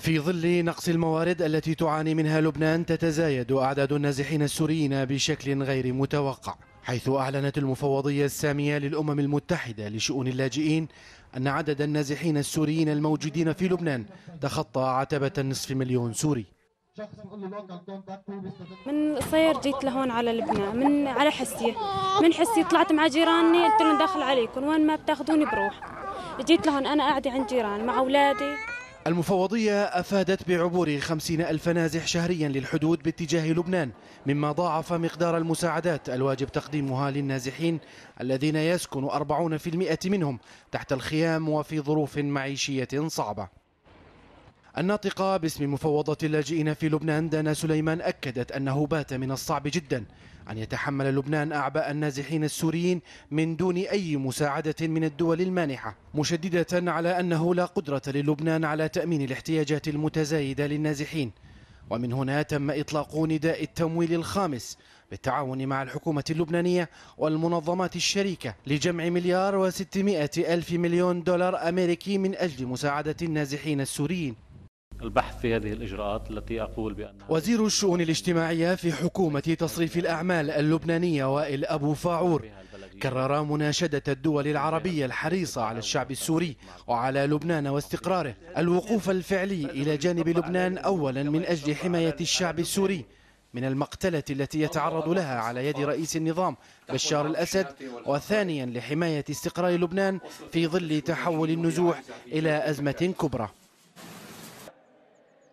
في ظل نقص الموارد التي تعاني منها لبنان تتزايد أعداد النازحين السوريين بشكل غير متوقع حيث أعلنت المفوضية السامية للأمم المتحدة لشؤون اللاجئين أن عدد النازحين السوريين الموجودين في لبنان تخطى عتبة نصف مليون سوري من صير جيت لهون على لبنان من على حسية من حسية طلعت مع جيراني قلت لهم داخل عليكم وين ما بتاخذوني بروح جيت لهون أنا قاعدة عند جيران مع أولادي المفوضية أفادت بعبور خمسين ألف نازح شهريا للحدود باتجاه لبنان مما ضاعف مقدار المساعدات الواجب تقديمها للنازحين الذين يسكن أربعون في المئة منهم تحت الخيام وفي ظروف معيشية صعبة الناطقة باسم مفوضة اللاجئين في لبنان دانا سليمان أكدت أنه بات من الصعب جدا أن يتحمل لبنان أعباء النازحين السوريين من دون أي مساعدة من الدول المانحة مشددة على أنه لا قدرة للبنان على تأمين الاحتياجات المتزايدة للنازحين ومن هنا تم إطلاق نداء التمويل الخامس بالتعاون مع الحكومة اللبنانية والمنظمات الشريكة لجمع مليار وستمائة ألف مليون دولار أمريكي من أجل مساعدة النازحين السوريين البحث في هذه الإجراءات التي أقول بأن وزير الشؤون الاجتماعية في حكومة تصريف الأعمال اللبنانية وائل أبو فاعور كرر مناشدة الدول العربية الحريصة على الشعب السوري وعلى لبنان واستقراره الوقوف الفعلي إلى جانب لبنان أولا من أجل حماية الشعب السوري من المقتلة التي يتعرض لها على يد رئيس النظام بشار الأسد وثانيا لحماية استقرار لبنان في ظل تحول النزوح إلى أزمة كبرى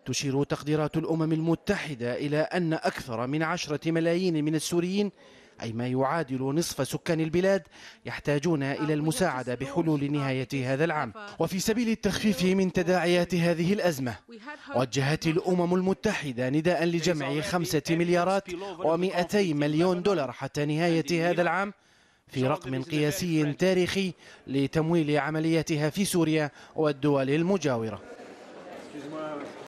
تشير تقديرات الأمم المتحدة إلى أن أكثر من عشرة ملايين من السوريين أي ما يعادل نصف سكان البلاد يحتاجون إلى المساعدة بحلول نهاية هذا العام وفي سبيل التخفيف من تداعيات هذه الأزمة وجهت الأمم المتحدة نداء لجمع خمسة مليارات ومئتي مليون دولار حتى نهاية هذا العام في رقم قياسي تاريخي لتمويل عملياتها في سوريا والدول المجاورة